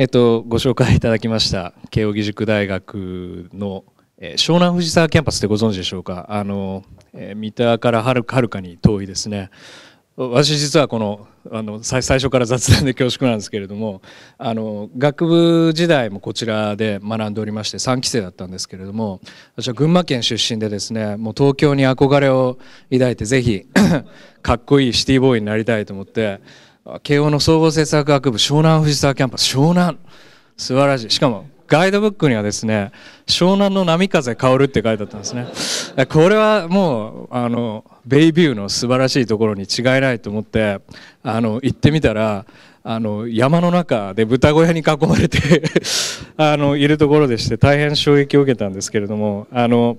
えっと、ご紹介いただきました慶應義塾大学の湘南藤沢キャンパスってご存知でしょうかあの、えー、三田からはるかに遠いですね私実はこのあの最初から雑談で恐縮なんですけれどもあの学部時代もこちらで学んでおりまして3期生だったんですけれども私は群馬県出身でですねもう東京に憧れを抱いてぜひ かっこいいシティボーイになりたいと思って。慶応の総合政策学部湘南藤沢キャンパス湘南素晴らしいしかもガイドブックにはですね湘南の波風薫るって書いてあったんですねこれはもうあのベイビューの素晴らしいところに違いないと思ってあの行ってみたらあの山の中で豚小屋に囲まれて あのいるところでして大変衝撃を受けたんですけれどもあの、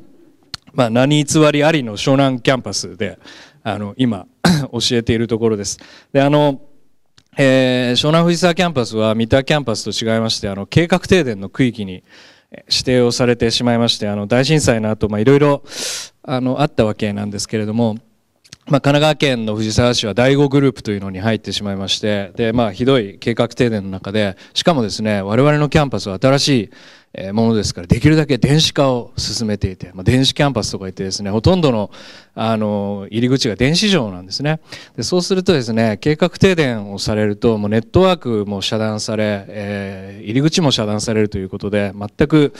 まあ、何偽りありの湘南キャンパスであの今 教えているところです。であのえー、湘南藤沢キャンパスは三田キャンパスと違いましてあの計画停電の区域に指定をされてしまいましてあの大震災の後、まいろいろあのあったわけなんですけれども、まあ、神奈川県の藤沢市は第5グループというのに入ってしまいましてで、まあ、ひどい計画停電の中でしかもですね我々のキャンパスは新しいものですからできるだけ電子化を進めていて、まあ、電子キャンパスとか言ってですねほとんどのあの入り口が電子錠なんですねでそうするとですね計画停電をされるともうネットワークも遮断され、えー、入り口も遮断されるということで全く、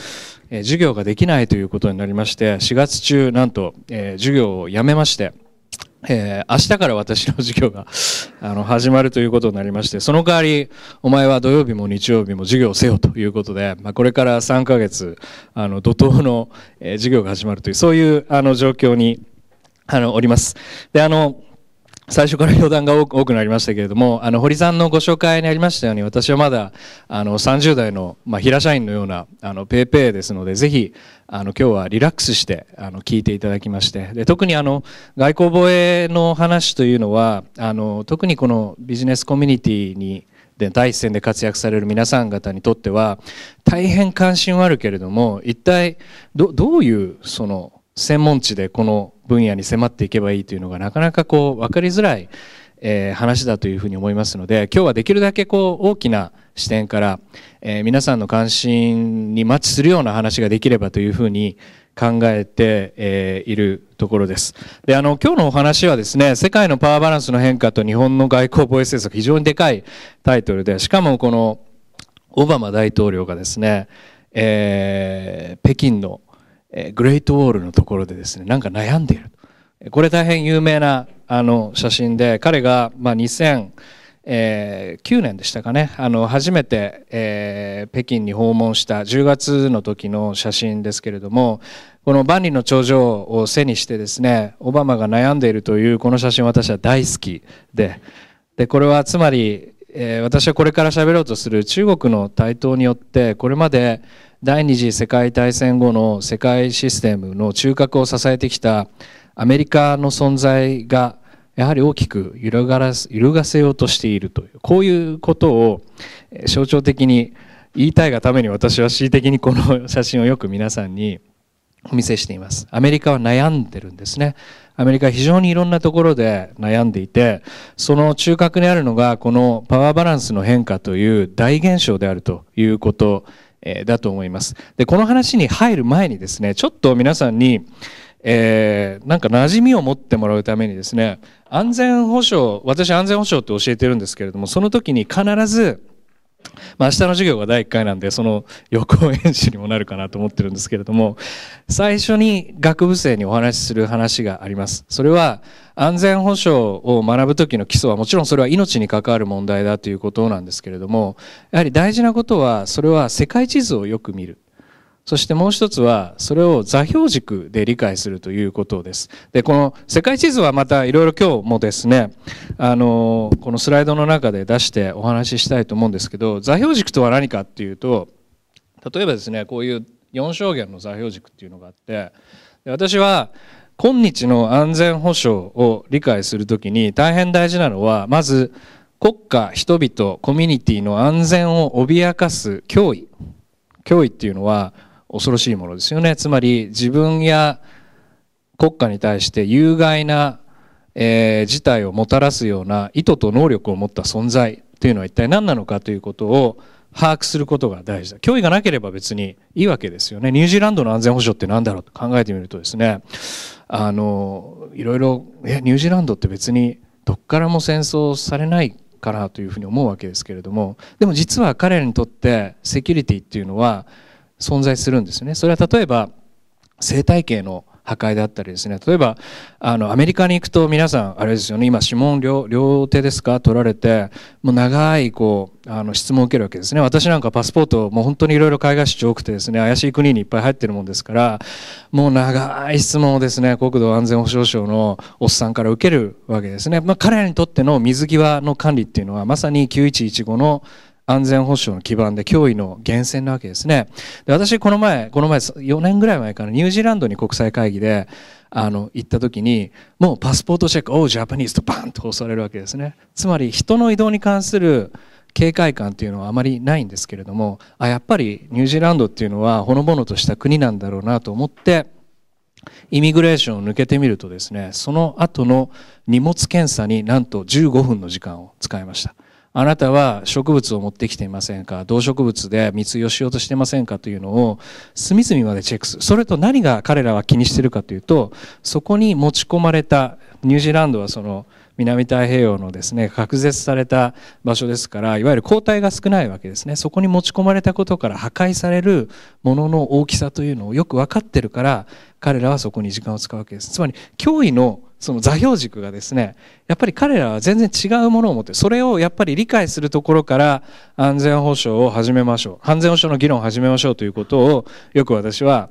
え授業ができないということになりまして4月中なんと、えー、授業をやめまして。えー、明日から私の授業が あの始まるということになりましてその代わりお前は土曜日も日曜日も授業をせよということで、まあ、これから3ヶ月あの怒涛の、えー、授業が始まるというそういうあの状況にあのおります。であの最初から 余談が多くなりましたけれども、あの、堀さんのご紹介にありましたように、私はまだ、あの、30代の、まあ、平社員のような、あの、ペーペーですので、ぜひ、あの今日はリラックスしてあの聞いていただきましてで特にあの外交防衛の話というのはあの特にこのビジネスコミュニティにで第一線で活躍される皆さん方にとっては大変関心はあるけれども一体どどういうその専門知でこの分野に迫っていけばいいというのがなかなかこう分かりづらい、え話だというふうに思いますので今日はできるだけこう大きな視点から、えー、皆さんの関心にマッチするような話ができればというふうに考えて、えー、いるところです。で、あの、今日のお話はですね、世界のパワーバランスの変化と日本の外交防衛政策、非常にでかいタイトルで、しかもこの、オバマ大統領がですね、えー、北京の、えー、グレートウォールのところでですね、なんか悩んでいる。これ大変有名な、あの、写真で、彼が、まあ、2000、えー、9年でしたかねあの初めて、えー、北京に訪問した10月の時の写真ですけれどもこの万里の長城を背にしてですねオバマが悩んでいるというこの写真私は大好きででこれはつまり、えー、私はこれから喋ろうとする中国の台頭によってこれまで第二次世界大戦後の世界システムの中核を支えてきたアメリカの存在がやはり大きく揺るがら揺るがせようとしているというこういうことを象徴的に言いたいがために私は恣意的にこの写真をよく皆さんにお見せしていますアメリカは悩んでるんですねアメリカは非常にいろんなところで悩んでいてその中核にあるのがこのパワーバランスの変化という大現象であるということだと思いますでこの話に入る前にですねちょっと皆さんにえー、なんか馴染みを持ってもらうためにですね安全保障私安全保障って教えてるんですけれどもその時に必ず、まあ、明日の授業が第1回なんでその予行演習にもなるかなと思ってるんですけれども最初に学部生にお話しする話がありますそれは安全保障を学ぶ時の基礎はもちろんそれは命に関わる問題だということなんですけれどもやはり大事なことはそれは世界地図をよく見るそしてもう一つは、それを座標軸で理解するということです。で、この世界地図はまたいろいろ今日もですね、あの、このスライドの中で出してお話ししたいと思うんですけど、座標軸とは何かっていうと、例えばですね、こういう4証言の座標軸っていうのがあって、で私は、今日の安全保障を理解するときに大変大事なのは、まず国家、人々、コミュニティの安全を脅かす脅威。脅威っていうのは、恐ろしいものですよね。つまり自分や国家に対して有害な、えー、事態をもたらすような意図と能力を持った存在というのは一体何なのかということを把握することが大事だ。脅威がなければ別にいいわけですよね。ニュージーランドの安全保障って何だろうと考えてみるとですね、あの、いろいろ、え、ニュージーランドって別にどっからも戦争されないからというふうに思うわけですけれども、でも実は彼らにとってセキュリティっていうのは、存在するんですね。それは例えば生態系の破壊だったりですね例えばあのアメリカに行くと皆さんあれですよね今指紋両手ですか取られてもう長いこうあの質問を受けるわけですね私なんかパスポートもう本当にいろいろ海外出張多くてですね怪しい国にいっぱい入ってるもんですからもう長い質問をですね国土安全保障省のおっさんから受けるわけですね、まあ、彼らにとっての水際の管理っていうのはまさに9115の安全保障の基盤で脅威の源泉なわけですね。で私この前この前4年ぐらい前からニュージーランドに国際会議であの行った時にもうパスポートチェック「おうジャパニーズ」とバンと押されるわけですね。つまり人の移動に関する警戒感っていうのはあまりないんですけれどもあやっぱりニュージーランドっていうのはほのぼのとした国なんだろうなと思ってイミグレーションを抜けてみるとですねその後の荷物検査になんと15分の時間を使いました。あなたは植物を持ってきていませんか動植物で密輸をしようとしていませんかというのを隅々までチェックするそれと何が彼らは気にしてるかというとそこに持ち込まれたニュージーランドはその南太平洋のですね隔絶された場所ですからいわゆる抗体が少ないわけですねそこに持ち込まれたことから破壊されるものの大きさというのをよく分かってるから彼らはそこに時間を使うわけですつまり脅威のその座標軸がですねやっぱり彼らは全然違うものを持ってそれをやっぱり理解するところから安全保障を始めましょう安全保障の議論を始めましょうということをよく私は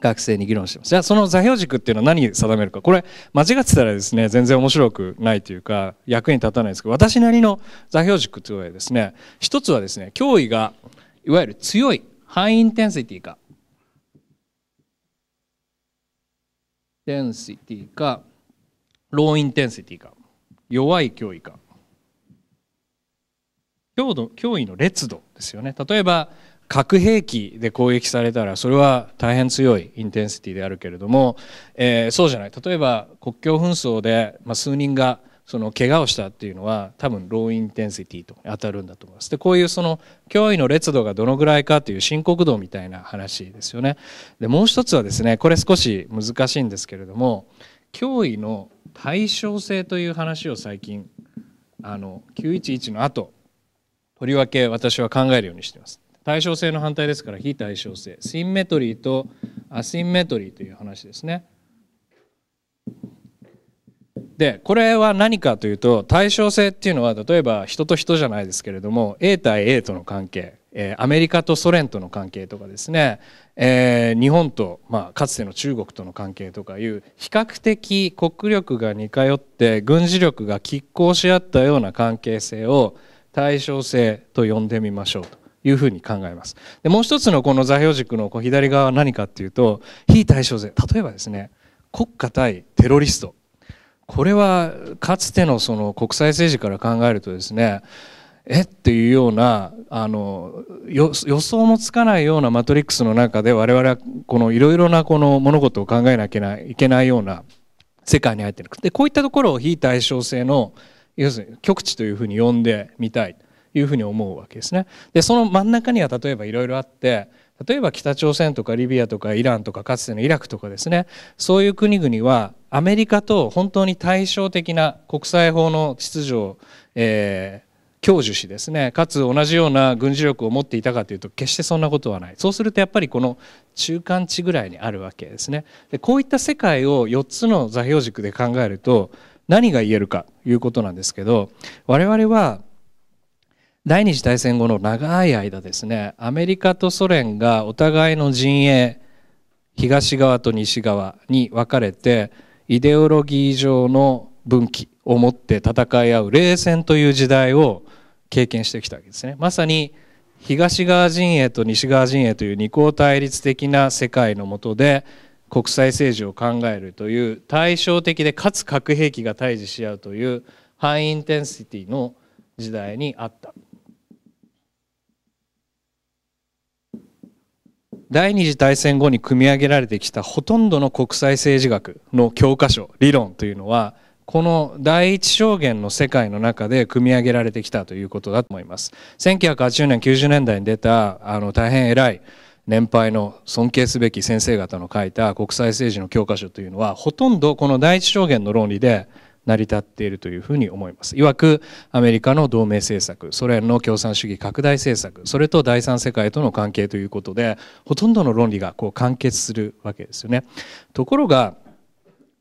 学生に議論してます。じゃあその座標軸っていうのは何を定めるか。これ間違ってたらですね、全然面白くないというか、役に立たないですけど、私なりの座標軸というのはですね、一つはですね、脅威が、いわゆる強い、ハイインテンシティか、テンシティか、ローインテンシティか、弱い脅威か。強度脅威の烈度ですよね。例えば、核兵器で攻撃されたらそれは大変強いインテンシティであるけれども、えー、そうじゃない例えば国境紛争で、まあ、数人がその怪我をしたっていうのは多分ローインテンシティと当たるんだと思います。でこういうその脅威の烈度がどのぐらいかという深刻度みたいな話ですよね。でもう一つはですねこれ少し難しいんですけれども脅威の対称性という話を最近あの911の後とりわけ私は考えるようにしています。対称性の反対ですから非対称性シンメトリーとアシンメトリーという話ですね。でこれは何かというと対称性っていうのは例えば人と人じゃないですけれども A 対 A との関係アメリカとソ連との関係とかですね、え日本と、まあ、かつての中国との関係とかいう比較的国力が似通って軍事力が拮抗し合ったような関係性を対称性と呼んでみましょうと。いうふうに考えます。でもう一つのこの座標軸のこう左側は何かっていうと非対称税例えばですね国家対テロリストこれはかつてのその国際政治から考えるとですねえっていうようなあの予想もつかないようなマトリックスの中で我々はこのいろいろなこの物事を考えなきゃいけないような世界に入っていくでこういったところを非対称性の要するに極地というふうに呼んでみたい。いうふうに思うわけですね。でその真ん中には例えばいろいろあって例えば北朝鮮とかリビアとかイランとかかつてのイラクとかですねそういう国々はアメリカと本当に対照的な国際法の秩序を、えー、享受しですねかつ同じような軍事力を持っていたかというと決してそんなことはないそうするとやっぱりこの中間地ぐらいにあるわけですねでこういった世界を4つの座標軸で考えると何が言えるかということなんですけど我々は第二次大戦後の長い間ですねアメリカとソ連がお互いの陣営東側と西側に分かれてイデオロギー上の分岐を持って戦い合う冷戦という時代を経験してきたわけですねまさに東側陣営と西側陣営という二項対立的な世界の下で国際政治を考えるという対照的でかつ核兵器が対峙し合うというハイインテンシティの時代にあった第二次大戦後に組み上げられてきたほとんどの国際政治学の教科書理論というのはこの第一証言の世界の中で組み上げられてきたということだと思います1980年90年代に出たあの大変偉い年配の尊敬すべき先生方の書いた国際政治の教科書というのはほとんどこの第一証言の論理で成り立っているというふうに思います。いわくアメリカの同盟政策、ソ連の共産主義拡大政策、それと第三世界との関係ということで、ほとんどの論理がこう完結するわけですよね。ところが、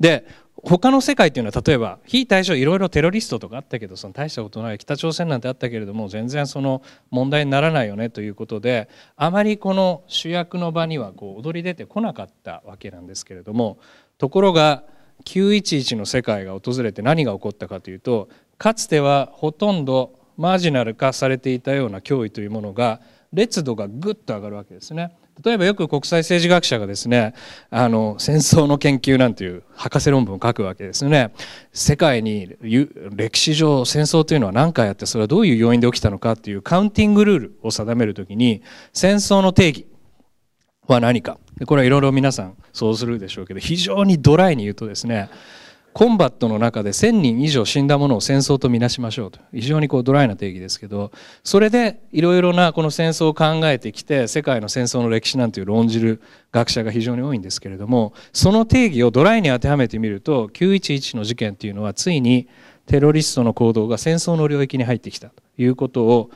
で、他の世界っていうのは例えば非対称いろいろテロリストとかあったけどその大したことない北朝鮮なんてあったけれども全然その問題にならないよねということであまりこの主役の場にはこう踊り出てこなかったわけなんですけれどもところが911の世界が訪れて何が起こったかというとかつてはほとんどマージナル化されていたような脅威というものが烈度がぐっと上がるわけですね。例えばよく国際政治学者がですねあの戦争の研究なんていう博士論文を書くわけですね世界に歴史上戦争というのは何回あってそれはどういう要因で起きたのかっていうカウンティングルールを定める時に戦争の定義は何かこれはいろいろ皆さんそうするでしょうけど非常にドライに言うとですねコンバットの中で1,000人以上死んだものを戦争とみなしましょうと非常にこうドライな定義ですけどそれでいろいろなこの戦争を考えてきて世界の戦争の歴史なんていう論じる学者が非常に多いんですけれどもその定義をドライに当てはめてみると911の事件っていうのはついにテロリストの行動が戦争の領域に入ってきたということを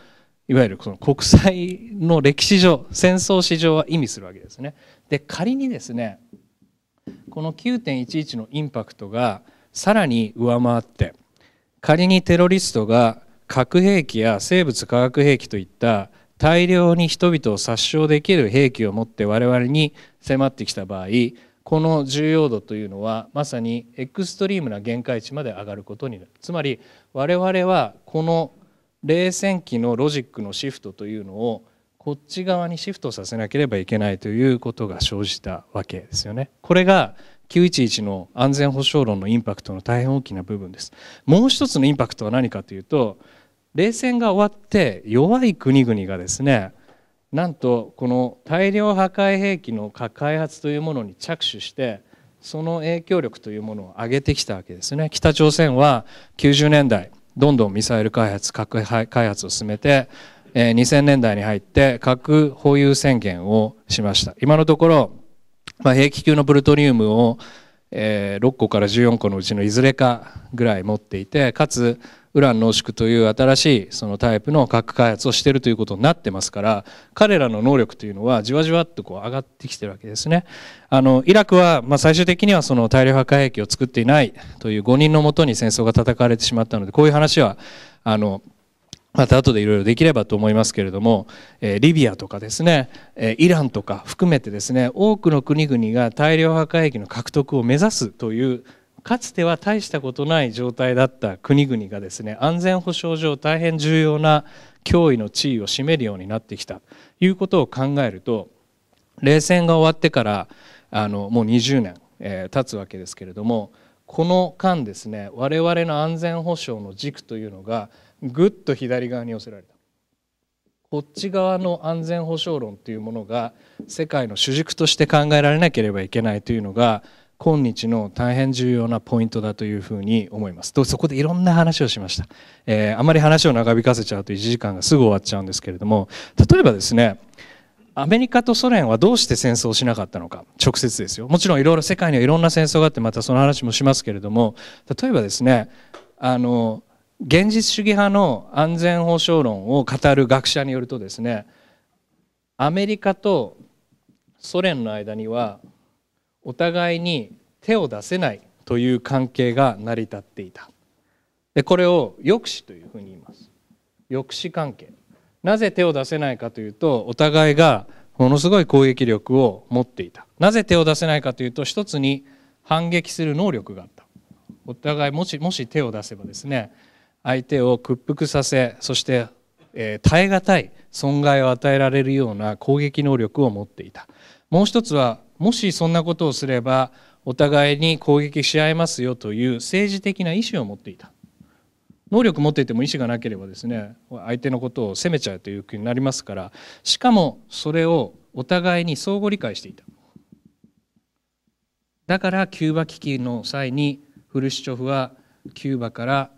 いわゆるその国際の歴史上戦争史上は意味するわけですね。で仮にですねこの9.11のインパクトがさらに上回って仮にテロリストが核兵器や生物化学兵器といった大量に人々を殺傷できる兵器を持って我々に迫ってきた場合この重要度というのはまさにエクストリームな限界値まで上がることになるつまり我々はこの冷戦期のロジックのシフトというのをこっち側にシフトさせなければいけないということが生じたわけですよね。これが911の安全保障論のインパクトの大変大きな部分です。もう一つのインパクトは何かというと冷戦が終わって弱い国々がですねなんとこの大量破壊兵器の開発というものに着手してその影響力というものを上げてきたわけですね。北朝鮮は90年代どんどんミサイル開発核開発を進めて2000年代に入って核保有宣言をしました今のところ、まあ、兵器級のプルトニウムを6個から14個のうちのいずれかぐらい持っていてかつウラン濃縮という新しいそのタイプの核開発をしているということになってますから彼らの能力というのはじわじわっとこう上がってきてるわけですねあのイラクはま最終的にはその大量破壊兵器を作っていないという誤認のもとに戦争が戦われてしまったのでこういう話はあのまた後でいろいろできればと思いますけれども、えー、リビアとかですね、えー、イランとか含めてですね多くの国々が大量破壊兵器の獲得を目指すというかつては大したことない状態だった国々がですね安全保障上大変重要な脅威の地位を占めるようになってきたということを考えると冷戦が終わってからあのもう20年、えー、経つわけですけれどもこの間ですね我々の安全保障の軸というのがぐっと左側に寄せられたこっち側の安全保障論というものが世界の主軸として考えられなければいけないというのが今日の大変重要なポイントだというふうに思います。とそこでいろんな話をしました。えー、あまり話を長引かせちゃうと1時間がすぐ終わっちゃうんですけれども、例えばですね、アメリカとソ連はどうして戦争をしなかったのか、直接ですよ。もちろんいろいろ世界にはいろんな戦争があって、またその話もしますけれども、例えばですね、あの、現実主義派の安全保障論を語る学者によるとですね、アメリカとソ連の間にはお互いに手を出せないという関係が成り立っていたでこれを抑止というふうに言います抑止関係なぜ手を出せないかというとお互いがものすごい攻撃力を持っていたなぜ手を出せないかというと一つに反撃する能力があったお互いもしもし手を出せばですね相手を屈服させそして、えー、耐え難い損害を与えられるような攻撃能力を持っていたもう一つはもしそんなことをすればお互いに攻撃し合いますよという政治的な意思を持っていた能力持っていても意思がなければですね相手のことを責めちゃうという気になりますからしかもそれをお互いに相互理解していただからキューバ危機の際にフルシチョフはキューバから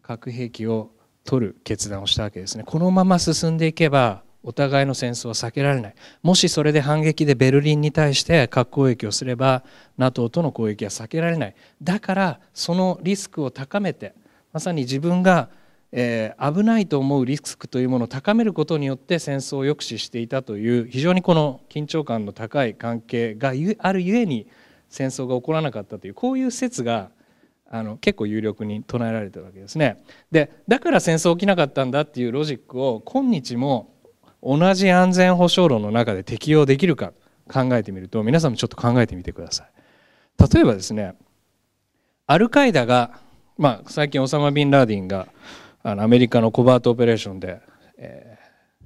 核兵器を取る決断をしたわけですねこのまま進んでいけばお互いの戦争は避けられないもしそれで反撃でベルリンに対して核攻撃をすれば NATO との攻撃は避けられないだからそのリスクを高めてまさに自分が、えー、危ないと思うリスクというものを高めることによって戦争を抑止していたという非常にこの緊張感の高い関係があるゆえに戦争が起こらなかったというこういう説があの結構有力に唱えられてるわけですね。でだから戦争起きなかったんだっていうロジックを今日も同じ安全保障論の中で適用できるか考えてみると皆さんもちょっと考えてみてください例えばですねアルカイダが、まあ、最近オサマ・ビンラーディンがあのアメリカのコバートオペレーションで、え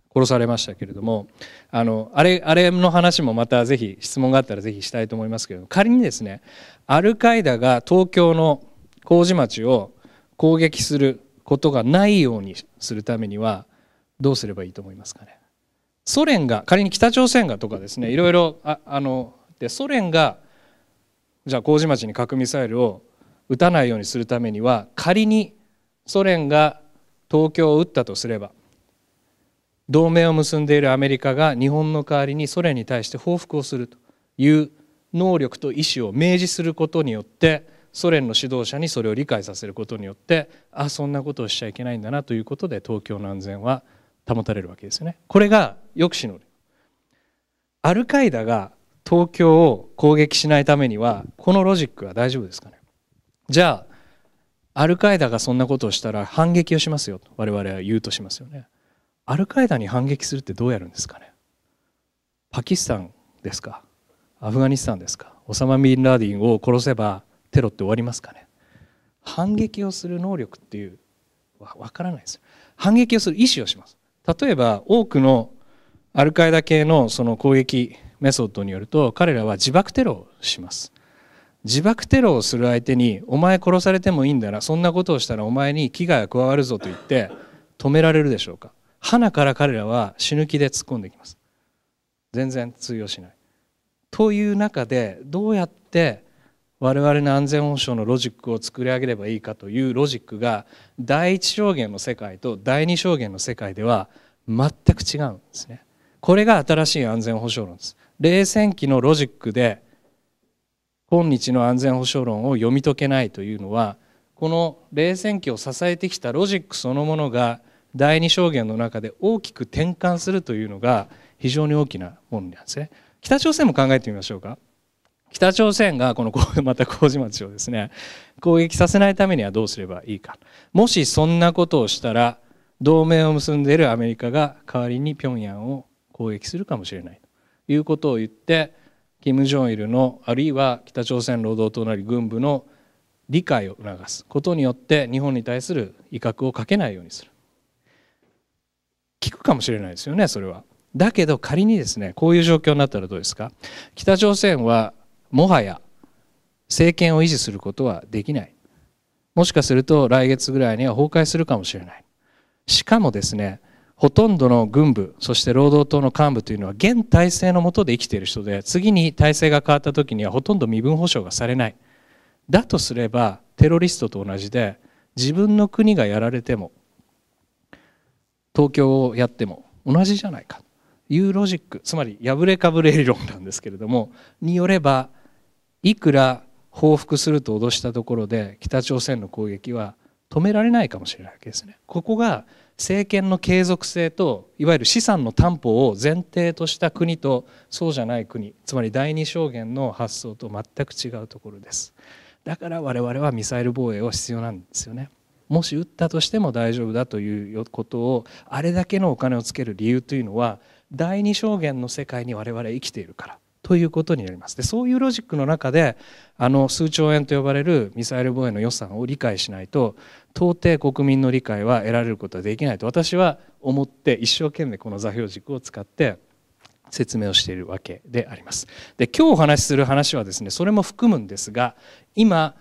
ー、殺されましたけれどもあのあれあれの話もまたぜひ質問があったらぜひしたいと思いますけど仮にですねアルカイダが東京の麹町を攻撃することがないようにするためにはどうすればいいと思いますかねソ連が仮に北朝鮮がとかですねいろいろああのでソ連がじゃあ麹町に核ミサイルを撃たないようにするためには仮にソ連が東京を撃ったとすれば同盟を結んでいるアメリカが日本の代わりにソ連に対して報復をするという能力と意思を明示することによってソ連の指導者にそれを理解させることによってあそんなことをしちゃいけないんだなということで東京の安全は保たれるわけですよねこれが抑止の。アルカイダが東京を攻撃しないためにはこのロジックは大丈夫ですかねじゃあアルカイダがそんなことをしたら反撃をしますよと我々は言うとしますよねアルカイダに反撃するってどうやるんですかねパキスタンですかアフガニスタンですかオサマ・ミンラーディンを殺せばテロって終わりますかね反撃をする能力っていうわからないです反撃をする意思をします例えば多くのアルカイダ系のその攻撃メソッドによると彼らは自爆テロをします自爆テロをする相手にお前殺されてもいいんだなそんなことをしたらお前に危害が加わるぞと言って止められるでしょうか花から彼らは死ぬ気で突っ込んできます全然通用しないという中でどうやって我々の安全保障のロジックを作り上げればいいかというロジックが第一証言の世界と第二証言の世界では全く違うんですね。これが新しい安全保障論です。冷戦期のロジックで今日の安全保障論を読み解けないというのはこの冷戦期を支えてきたロジックそのものが第二証言の中で大きく転換するというのが非常に大きなものなんですね。北朝鮮も考えてみましょうか。北朝鮮がこの また麹町をですね攻撃させないためにはどうすればいいかもしそんなことをしたら同盟を結んでいるアメリカが代わりに平壌を攻撃するかもしれないということを言って金正日のあるいは北朝鮮労働党なり軍部の理解を促すことによって日本に対する威嚇をかけないようにする聞くかもしれないですよねそれは。だけど仮にですねこういう状況になったらどうですか北朝鮮はもはや政権を維持することはできないもしかすると来月ぐらいには崩壊するかもしれないしかもですねほとんどの軍部そして労働党の幹部というのは現体制の下で生きている人で次に体制が変わった時にはほとんど身分保障がされないだとすればテロリストと同じで自分の国がやられても東京をやっても同じじゃないかというロジックつまり破れかぶれ理論なんですけれどもによればいくら報復すると脅したところで北朝鮮の攻撃は止められないかもしれないわけですね。ここが政権の継続性といわゆる資産の担保を前提とした国とそうじゃない国つまり第二証言の発想と全く違うところですだから我々はミサイル防衛は必要なんですよねもし撃ったとしても大丈夫だということをあれだけのお金をつける理由というのは第二証言の世界に我々生きているからということになりますでそういうロジックの中であの数兆円と呼ばれるミサイル防衛の予算を理解しないと到底国民の理解は得られることはできないと私は思って一生懸命この座標軸を使って説明をしているわけであります。で今日お話しする話はですねそれも含むんですが今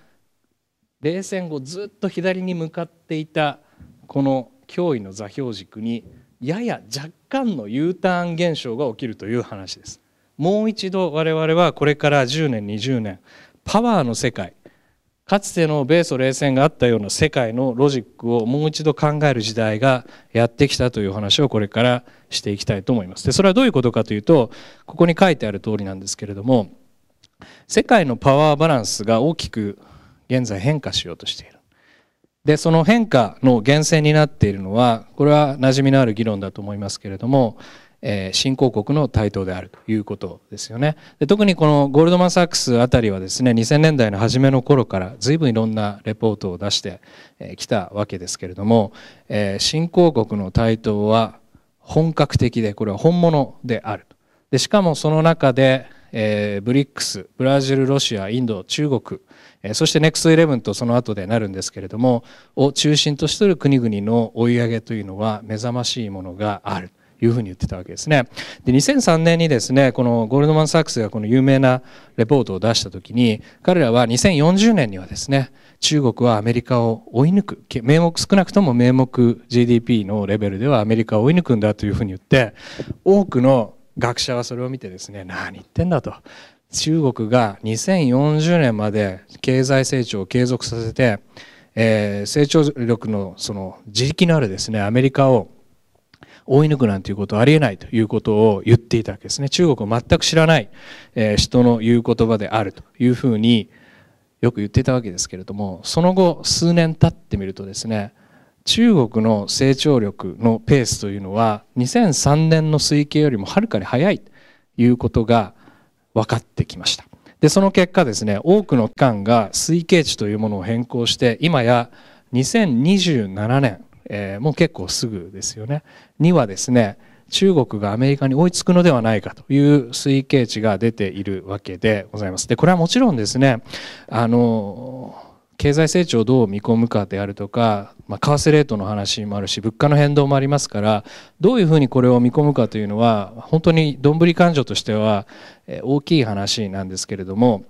冷戦後ずっと左に向かっていたこの脅威の座標軸にやや若干の U ターン現象が起きるという話です。もう一度我々はこれから10年20年パワーの世界かつての米ソ冷戦があったような世界のロジックをもう一度考える時代がやってきたという話をこれからしていきたいと思います。でそれはどういうことかというとここに書いてある通りなんですけれども世界のパワーバランスが大きく現在変化しようとしている。でその変化の源泉になっているのはこれは馴染みのある議論だと思いますけれどもえ新興国の台頭であるということですよねで特にこのゴールドマン・サックスあたりはですね2000年代の初めの頃から随分いろんなレポートを出してきたわけですけれども、え新興国の台頭は本格的でこれは本物であるでしかもその中で、えー、ブリックスブラジルロシアインド中国、えー、そして NEXT11 とその後でなるんですけれどもを中心としする国々の追い上げというのは目覚ましいものがある。いうふうに言ってたわけですね。で2003年にですねこのゴールドマン・サックスがこの有名なレポートを出した時に彼らは2040年にはですね中国はアメリカを追い抜く名目少なくとも名目 GDP のレベルではアメリカを追い抜くんだというふうに言って多くの学者はそれを見てですね何言ってんだと中国が2040年まで経済成長を継続させて、えー、成長力のその自力のあるですねアメリカを追い抜くなんていうことはありえないということを言っていたわけですね中国を全く知らない、え人の言う言葉であるというふうによく言っていたわけですけれどもその後数年経ってみるとですね中国の成長力のペースというのは2003年の推計よりもはるかに速いということが分かってきましたでその結果ですね多くの機関が推計値というものを変更して今や2027年えー、もう結構すぐですよねにはですね中国がアメリカに追いつくのではないかという推計値が出ているわけでございます。でこれはもちろんですねあの経済成長をどう見込むかであるとか、まあ、為替レートの話もあるし物価の変動もありますからどういうふうにこれを見込むかというのは本当にどんぶり勘定としては大きい話なんですけれども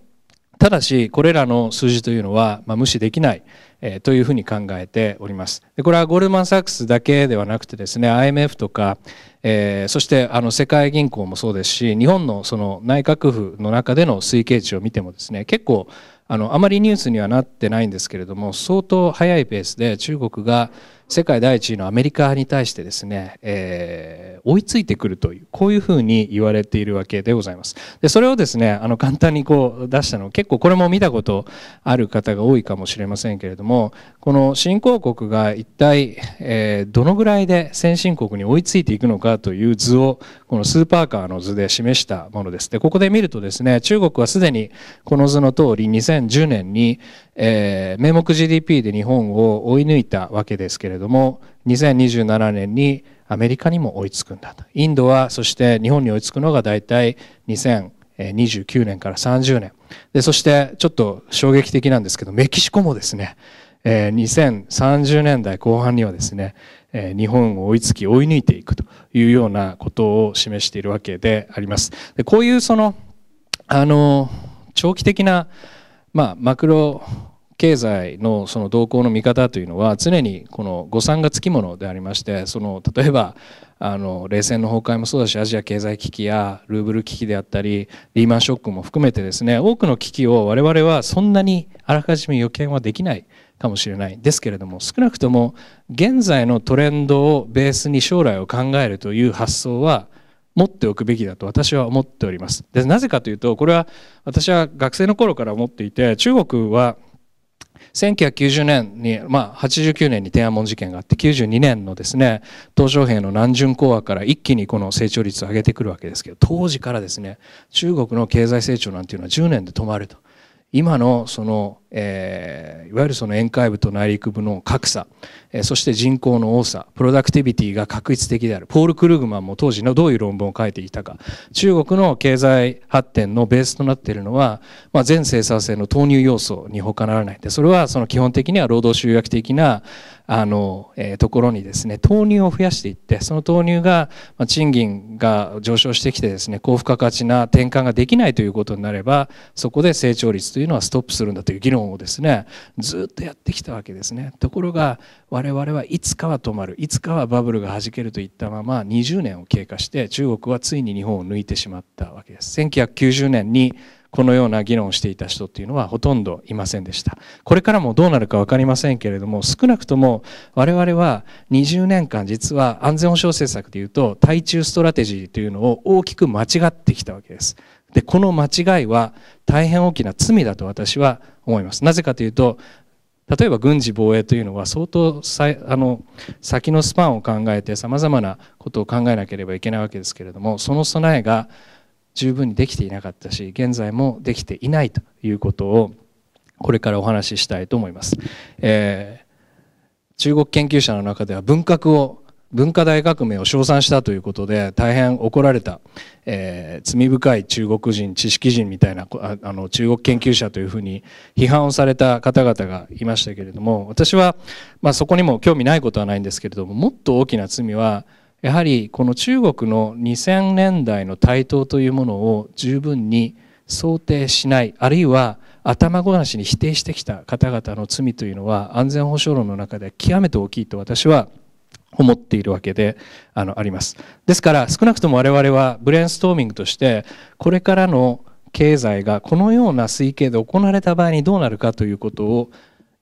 ただし、これらの数字というのは、ま無視できない、えというふうに考えております。でこれはゴールマン・サックスだけではなくてですね、IMF とか、えそしてあの世界銀行もそうですし、日本のその内閣府の中での推計値を見てもですね、結構あのあまりニュースにはなってないんですけれども、相当早いペースで中国が世界第一位のアメリカに対してですね、えー、追いついてくるというこういうふうに言われているわけでございますでそれをですねあの簡単にこう出したの結構これも見たことある方が多いかもしれませんけれどもこの新興国が一体、えー、どのぐらいで先進国に追いついていくのかという図をこのスーパーカーの図で示したものですでここで見るとですね中国はすでにこの図の通り2010年に、えー、名目 GDP で日本を追い抜いたわけですけれども2027年にアメリカにも追いつくんだとインドはそして日本に追いつくのが大体2029年から30年でそしてちょっと衝撃的なんですけどメキシコもですね、えー、2030年代後半にはですね、えー、日本を追いつき追い抜いていくというようなことを示しているわけでありますでこういうそのあの長期的なまあ、マクロ経済のその動向の見方というのは常にこの誤算がつきものでありましてその例えばあの冷戦の崩壊もそうだしアジア経済危機やルーブル危機であったりリーマンショックも含めてですね多くの危機を我々はそんなにあらかじめ予見はできないかもしれないですけれども少なくとも現在のトレンドをベースに将来を考えるという発想は持っておくべきだと私は思っておりますでなぜかというとこれは私は学生の頃から思っていて中国は1990年に、まあ、89年に天安門事件があって92年のですね鄧小平の南巡講和から一気にこの成長率を上げてくるわけですけど当時からですね中国の経済成長なんていうのは10年で止まると今のそのえー、いわゆるその沿海部と内陸部の格差、えー、そして人口の多さプロダクティビティが確率的であるポール・クルーグマンも当時のどういう論文を書いていたか中国の経済発展のベースとなっているのは、まあ、全生産性の投入要素に他ならないでそれはその基本的には労働集約的なあの、えー、ところにですね投入を増やしていってその投入が、まあ、賃金が上昇してきてですね高付加価値な転換ができないということになればそこで成長率というのはストップするんだという議論論をですねずっとやってきたわけですねところが我々はいつかは止まるいつかはバブルがはじけるといったまま20年を経過して中国はついに日本を抜いてしまったわけです1990年にこのような議論をしていた人っていうのはほとんどいませんでしたこれからもどうなるか分かりませんけれども少なくとも我々は20年間実は安全保障政策でいうと対中ストラテジーというのを大きく間違ってきたわけですでこの間違いは大変大きな罪だと私は思いますなぜかというと例えば軍事防衛というのは相当あの先のスパンを考えてさまざまなことを考えなければいけないわけですけれどもその備えが十分にできていなかったし現在もできていないということをこれからお話ししたいと思います、えー、中国研究者の中では文革を文化大革命を称賛したということで大変怒られた、えー、罪深い中国人知識人みたいなあの中国研究者というふうに批判をされた方々がいましたけれども私は、まあ、そこにも興味ないことはないんですけれどももっと大きな罪はやはりこの中国の2000年代の台頭というものを十分に想定しないあるいは頭ごなしに否定してきた方々の罪というのは安全保障論の中で極めて大きいと私は思っているわけであのあります。ですから少なくとも我々はブレインストーミングとしてこれからの経済がこのような推計で行われた場合にどうなるかということを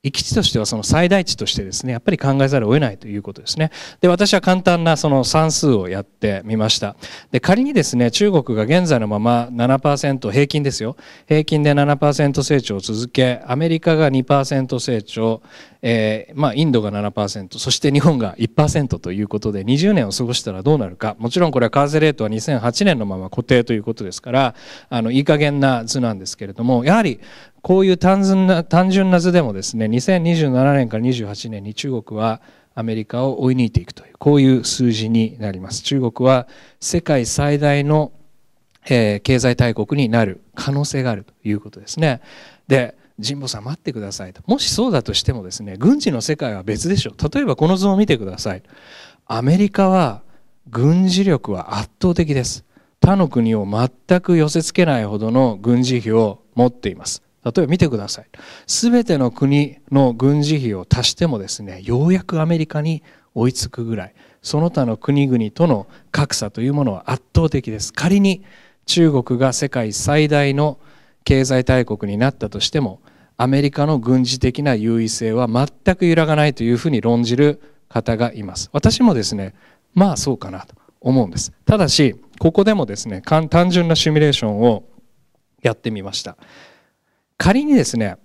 域地としてはその最大値としてですねやっぱり考えざるを得ないということですねで私は簡単なその算数をやってみましたで仮にですね中国が現在のまま7%平均ですよ平均で7%成長を続けアメリカが2%成長、えー、まあ、インドが7%そして日本が1%ということで20年を過ごしたらどうなるかもちろんこれは為替レートは2008年のまま固定ということですからあのいい加減な図なんですけれどもやはりこういう単純な単純な図でもですね2027年から28年に中国はアメリカを追い抜いていくというこういう数字になります中国は世界最大の、えー、経済大国になる可能性があるということですねで神保さん待ってくださいともしそうだとしてもですね軍事の世界は別でしょう例えばこの図を見てくださいアメリカは軍事力は圧倒的です他の国を全く寄せ付けないほどの軍事費を持っています例えば見てくださいべての国の軍事費を足してもですねようやくアメリカに追いつくぐらいその他の国々との格差というものは圧倒的です仮に中国が世界最大の経済大国になったとしてもアメリカの軍事的な優位性は全く揺らがないというふうに論じる方がいます私もですねまあそうかなと思うんですただしここでもですね単純なシミュレーションをやってみました仮にですね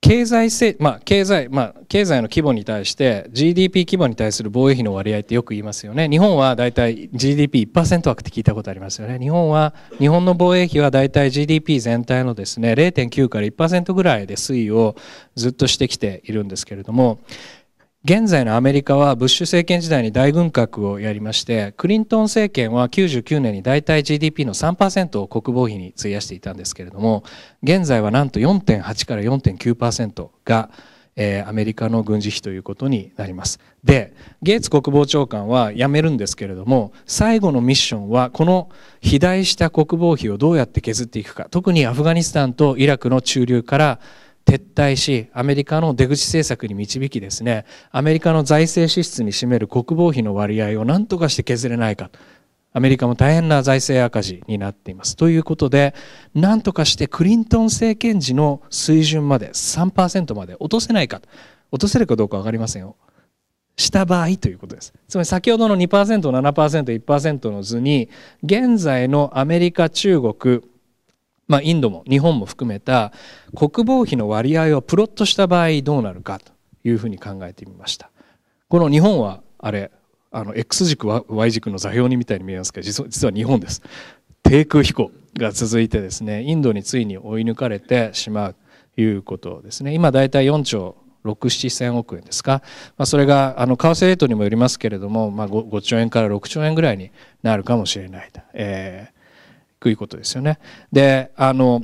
経済せ、まあ、経済、まあ、経済の規模に対して GDP 規模に対する防衛費の割合ってよく言いますよね。日本はだいたい GDP1% 枠って聞いたことありますよね。日本は、日本の防衛費はだいたい GDP 全体のですね、0.9から1%ぐらいで推移をずっとしてきているんですけれども、現在のアメリカはブッシュ政権時代に大軍拡をやりましてクリントン政権は99年に大体 GDP の3%を国防費に費やしていたんですけれども現在はなんと4.8から4.9%がえー、アメリカの軍事費ということになります。で、ゲーツ国防長官は辞めるんですけれども、最後のミッションは、この肥大した国防費をどうやって削っていくか、特にアフガニスタンとイラクの駐留から、撤退し、アメリカの出口政策に導きですね、アメリカの財政支出に占める国防費の割合を何とかして削れないか。アメリカも大変な財政赤字になっています。ということで、何とかしてクリントン政権時の水準まで3%まで落とせないか。落とせるかどうか分かりませんよ。した場合ということです。つまり先ほどの2%、7%、1%の図に、現在のアメリカ、中国、まあ、インドも日本も含めた国防費の割合をプロットした場合どうなるかというふうに考えてみましたこの日本はあれあの X 軸 Y 軸の座標にみたいに見えますけど実は日本です低空飛行が続いてですねインドについに追い抜かれてしまうということですね今大体4兆67000億円ですか、まあ、それがあの為替レートにもよりますけれども、まあ5、5, 兆円から6兆円ぐらいになるかもしれないと、えーくいことですよね。であの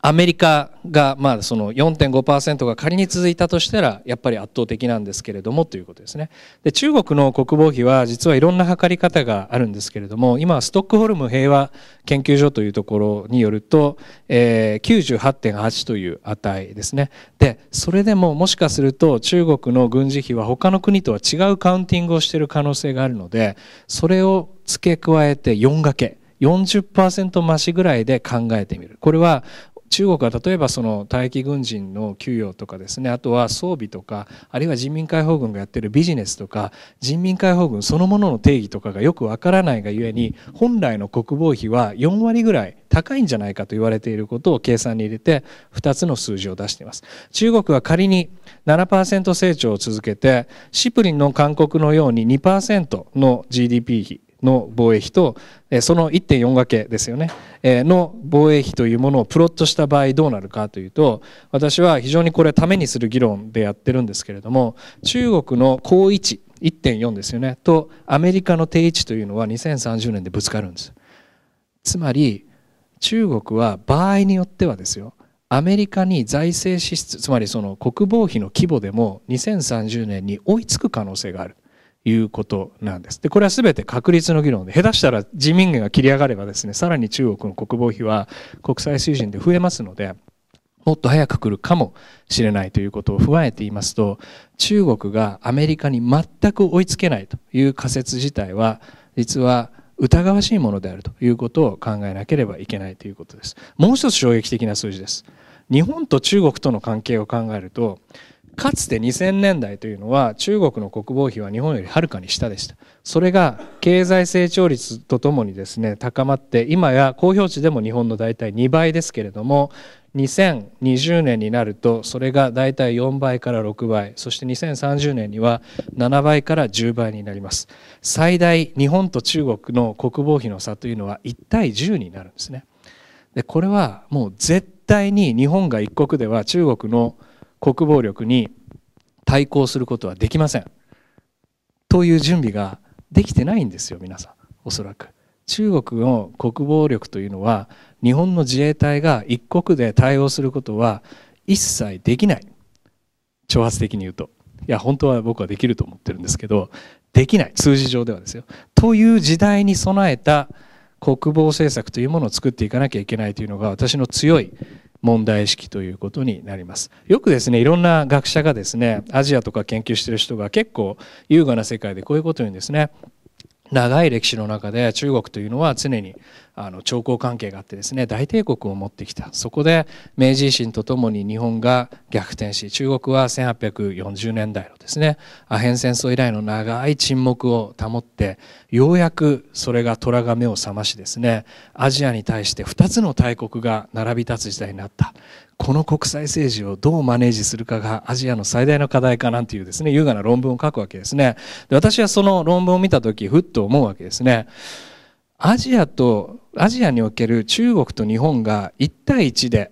アメリカがまあその4.5%が仮に続いたとしたらやっぱり圧倒的なんですけれどもということですねで中国の国防費は実はいろんな測り方があるんですけれども今ストックホルム平和研究所というところによると、えー、98.8という値ですねでそれでももしかすると中国の軍事費は他の国とは違うカウンティングをしている可能性があるのでそれを付け加えて4掛け40%増しぐらいで考えてみるこれは中国は例えばその退役軍人の給与とかですねあとは装備とかあるいは人民解放軍がやってるビジネスとか人民解放軍そのものの定義とかがよくわからないがゆえに本来の国防費は4割ぐらい高いんじゃないかと言われていることを計算に入れて2つの数字を出しています中国は仮に7%成長を続けてシプリンの勧告のように2%の GDP 比の防衛費とその1.4掛けですよねの防衛費というものをプロットした場合どうなるかというと私は非常にこれためにする議論でやってるんですけれども中国の高位値1.4ですよねとアメリカの低位置というのは2030年でぶつかるんですつまり中国は場合によってはですよアメリカに財政支出つまりその国防費の規模でも2030年に追いつく可能性がある。いうことなんです。で、これは全て確率の議論で、下手したら人民元が切り上がればですね、さらに中国の国防費は国際水準で増えますので、もっと早く来るかもしれないということを踏まえていますと、中国がアメリカに全く追いつけないという仮説自体は、実は疑わしいものであるということを考えなければいけないということです。もう一つ衝撃的な数字です。日本と中国との関係を考えると、かつて2000年代というのは中国の国防費は日本よりはるかに下でしたそれが経済成長率とともにですね高まって今や公表値でも日本の大体2倍ですけれども2020年になるとそれが大体4倍から6倍そして2030年には7倍から10倍になります最大日本と中国の国防費の差というのは1対10になるんですねでこれはもう絶対に日本が一国では中国の国防力に対抗することはできませんという準備ができてないんですよ皆さんおそらく中国の国防力というのは日本の自衛隊が一国で対応することは一切できない挑発的に言うといや本当は僕はできると思ってるんですけどできない通字上ではですよという時代に備えた国防政策というものを作っていかなきゃいけないというのが私の強い問題意識ということになりますよくですねいろんな学者がですねアジアとか研究してる人が結構優雅な世界でこういうことを言うんですね長い歴史の中で中国というのは常にあの朝貢関係があってですね大帝国を持ってきたそこで明治維新とともに日本が逆転し中国は1840年代のですねアヘン戦争以来の長い沈黙を保ってようやくそれが虎が目を覚ましですねアジアに対して2つの大国が並び立つ時代になったこの国際政治をどうマネージするかがアジアの最大の課題かなんていうですね優雅な論文を書くわけですねで私はその論文を見た時ふっと思うわけですね。アジアとアジアにおける中国と日本が1対1で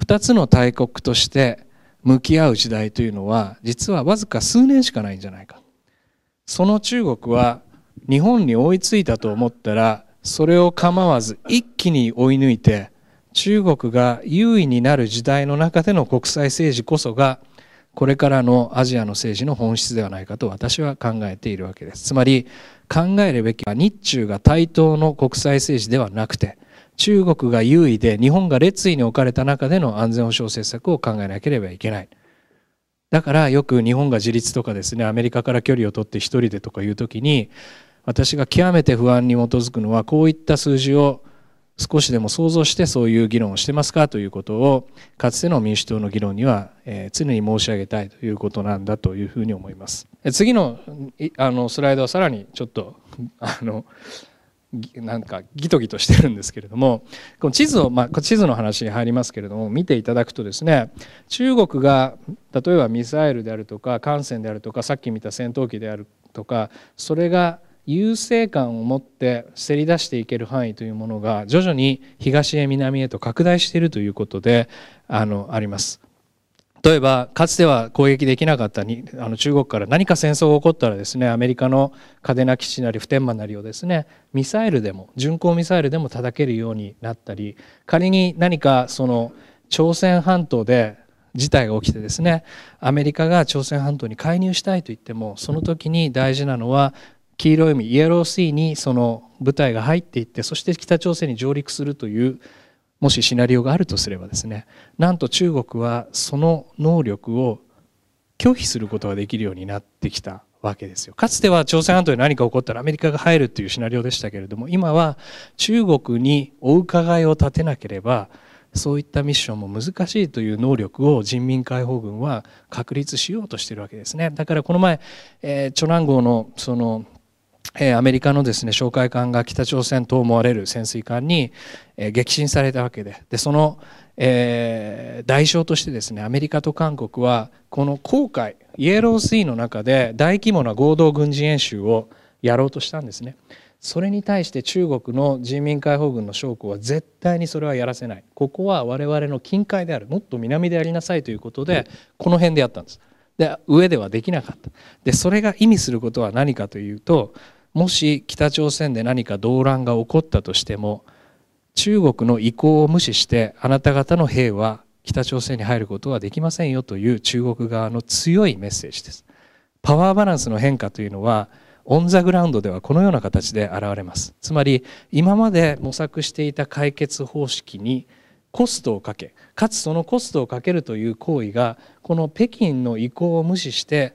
2つの大国として向き合う時代というのは実はわずか数年しかないんじゃないかその中国は日本に追いついたと思ったらそれを構わず一気に追い抜いて中国が優位になる時代の中での国際政治こそがこれからのアジアの政治の本質ではないかと私は考えているわけですつまり考えるべきは日中が対等の国際政治ではなくて中国が優位で日本が列位に置かれた中での安全保障政策を考えなければいけないだからよく日本が自立とかですねアメリカから距離を取って一人でとかいう時に私が極めて不安に基づくのはこういった数字を少しでも想像してそういう議論をしてますかということをかつての民主党の議論には常に申し上げたいということなんだというふうに思います次のあのスライドはさらにちょっとあのなんかギトギトしてるんですけれどもこの地図を、まあ、地図の話に入りますけれども見ていただくとですね中国が例えばミサイルであるとか艦船であるとかさっき見た戦闘機であるとかそれが優勢感を持ってせり出していける範囲というものが徐々に東へ南へと拡大しているということであのあります。例えばかつては攻撃できなかったにあの中国から何か戦争が起こったらですねアメリカの嘉手納基地なり普天間なりをですねミサイルでも巡航ミサイルでも叩けるようになったり仮に何かその朝鮮半島で事態が起きてですねアメリカが朝鮮半島に介入したいと言ってもその時に大事なのは黄色い海イエローシーにその部隊が入っていってそして北朝鮮に上陸するというもしシナリオがあるとすればですねなんと中国はその能力を拒否することができるようになってきたわけですよかつては朝鮮半島で何か起こったらアメリカが入るというシナリオでしたけれども今は中国にお伺いを立てなければそういったミッションも難しいという能力を人民解放軍は確立しようとしてるわけですねだからこの前、えー、チョナン号のそのえアメリカのですね哨戒艦が北朝鮮と思われる潜水艦に、え撃沈されたわけででその、えー、代償としてですねアメリカと韓国はこの航海イエロースイーの中で大規模な合同軍事演習をやろうとしたんですね。それに対して中国の人民解放軍の将校は絶対にそれはやらせないここは我々の近海であるもっと南でやりなさいということでこの辺でやったんですで上ではできなかったでそれが意味することは何かというともし北朝鮮で何か動乱が起こったとしても中国の意向を無視してあなた方の兵は北朝鮮に入ることはできませんよという中国側の強いメッセージですパワーバランスの変化というのはオン・ザ・グラウンドではこのような形で現れますつまり今まで模索していた解決方式にコストをかけかつそのコストをかけるという行為がこの北京の意向を無視して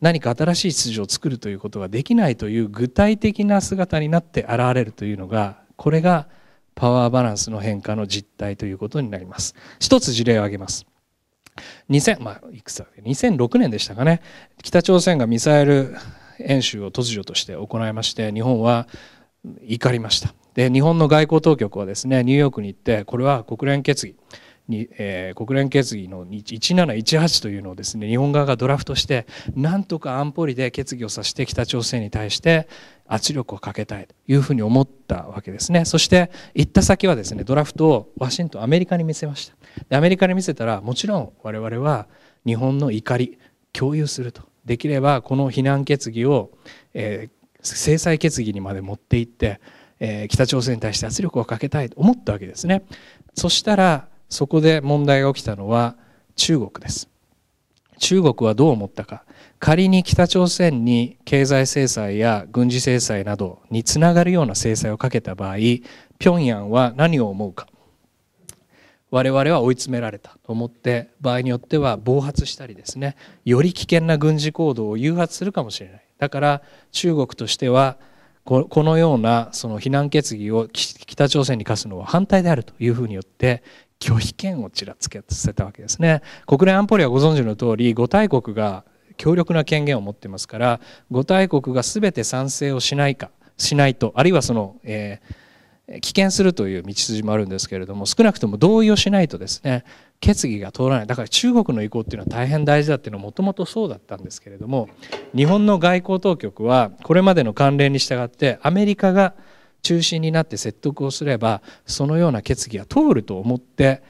何か新しい秩序を作るということができないという具体的な姿になって現れるというのがこれがパワーバランスの変化の実態ということになります一つ事例を挙げます2000まあいくつだっけ2006年でしたかね北朝鮮がミサイル演習を突如として行いまして日本は怒りましたで日本の外交当局はですねニューヨークに行ってこれは国連決議に、えー、国連決議の1718というのをですね日本側がドラフトしてなんとか安保理で決議をさせて北朝鮮に対して圧力をかけたいというふうに思ったわけですねそして行った先はですねドラフトをワシントンアメリカに見せましたでアメリカに見せたらもちろん我々は日本の怒り共有するとできればこの非難決議を、えー、制裁決議にまで持っていって、え北朝鮮に対して圧力をかけたいと思ったわけですねそしたらそこで問題が起きたのは中国です中国はどう思ったか仮に北朝鮮に経済制裁や軍事制裁などにつながるような制裁をかけた場合平壌は何を思うか我々は追い詰められたと思って場合によっては暴発したりですねより危険な軍事行動を誘発するかもしれないだから中国としてはこのようなその非難決議を北朝鮮に課すのは反対であるというふうによって拒否権をちらつけさせたわけですね国連安保理はご存知の通り5大国が強力な権限を持ってますから5大国が全て賛成をしないかしないとあるいはその、えー、棄権するという道筋もあるんですけれども少なくとも同意をしないとですね決議が通らないだから中国の意向っていうのは大変大事だっていうのはもともとそうだったんですけれども日本の外交当局はこれまでの慣例に従ってアメリカが「中心になって説得をすればそのような決議は通ると思って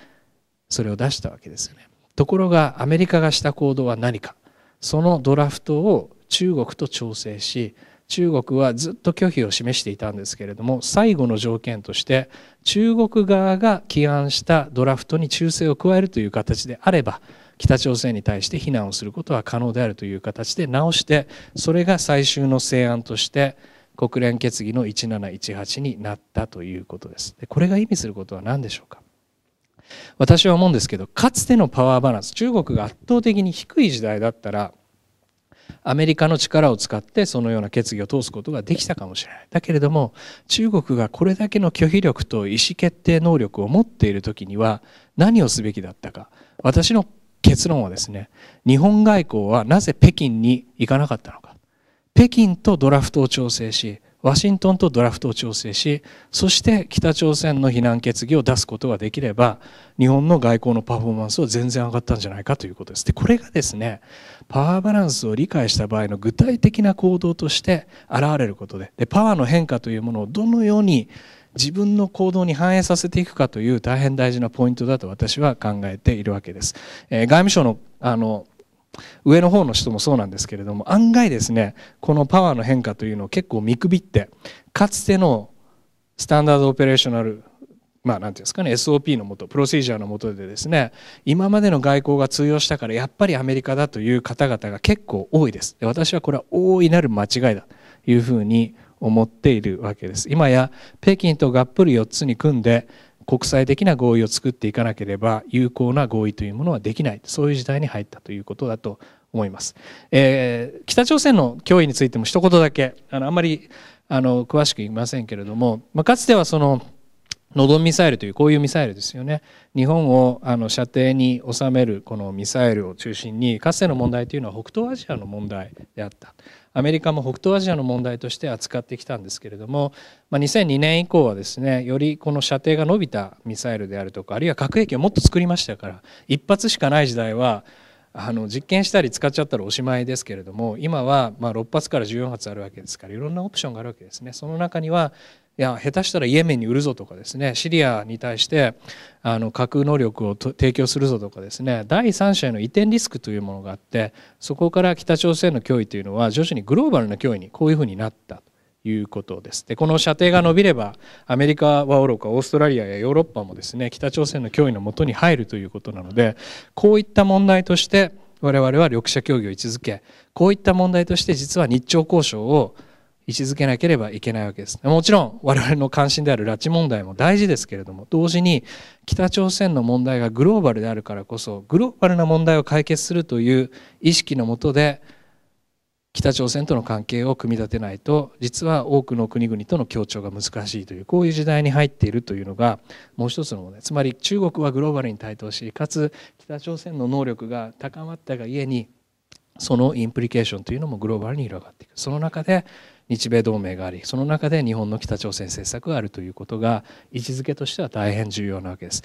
それを出したわけですよね。ところがアメリカがした行動は何かそのドラフトを中国と調整し中国はずっと拒否を示していたんですけれども最後の条件として中国側が起案したドラフトに忠誠を加えるという形であれば北朝鮮に対して非難をすることは可能であるという形で直してそれが最終の成案として国連決議の1718になったということですでこれが意味することは何でしょうか私は思うんですけどかつてのパワーバランス中国が圧倒的に低い時代だったらアメリカの力を使ってそのような決議を通すことができたかもしれない。だけれども中国がこれだけの拒否力と意思決定能力を持っている時には何をすべきだったか私の結論はですね日本外交はなぜ北京に行かなかったのか北京とドラフトを調整しワシントンとドラフトを調整しそして北朝鮮の非難決議を出すことができれば日本の外交のパフォーマンスは全然上がったんじゃないかということです。でこれがですねパワーバランスを理解した場合の具体的な行動として現れることででパワーの変化というものをどのように自分の行動に反映させていくかという大変大事なポイントだと私は考えているわけです。えー、外務省のあの上の方の人もそうなんですけれども案外ですねこのパワーの変化というのを結構見くびってかつてのスタンダードオペレーショナルまあ、なんていうんですかね SOP のもとプロシージャーのもとでですね今までの外交が通用したからやっぱりアメリカだという方々が結構多いです私はこれは大いなる間違いだというふうに思っているわけです今や北京とがっぷり4つに組んで国際的な合意を作っていかなければ有効な合意というものはできないそういう時代に入ったということだと思います、えー、北朝鮮の脅威についても一言だけあのあんまりあの詳しく言いませんけれども、まあ、かつてはそのノドンミサイルというこういうミサイルですよね日本をあの射程に収めるこのミサイルを中心にかつての問題というのは北東アジアの問題であったアメリカも北東アジアの問題として扱ってきたんですけれども、まあ、2002年以降はですねよりこの射程が伸びたミサイルであるとかあるいは核兵器をもっと作りましたから一発しかない時代はあの実験したり使っちゃったらおしまいですけれども今はま6発から14発あるわけですからいろんなオプションがあるわけですねその中にはいや下手したらイエメンに売るぞとかですねシリアに対してあの核能力を提供するぞとかですね第三者への移転リスクというものがあってそこから北朝鮮の脅威というのは徐々にグローバルな脅威にこういうふうになったということです。でこの射程が伸びればアメリカはおろかオーストラリアやヨーロッパもですね北朝鮮の脅威のもとに入るということなのでこういった問題として我々は緑茶協議を位置づけこういった問題として実は日朝交渉を位置づけなければいけないわけです。もちろん我々の関心である拉致問題も大事ですけれども、同時に北朝鮮の問題がグローバルであるからこそ、グローバルな問題を解決するという意識のもとで、北朝鮮との関係を組み立てないと、実は多くの国々との協調が難しいという、こういう時代に入っているというのが、もう一つの問題。つまり中国はグローバルに台頭し、かつ北朝鮮の能力が高まったがゆえに、そのインプリケーションというのもグローバルに広がっていく。その中で、日米同盟がありその中で日本の北朝鮮政策があるということが位置づけとしては大変重要なわけです。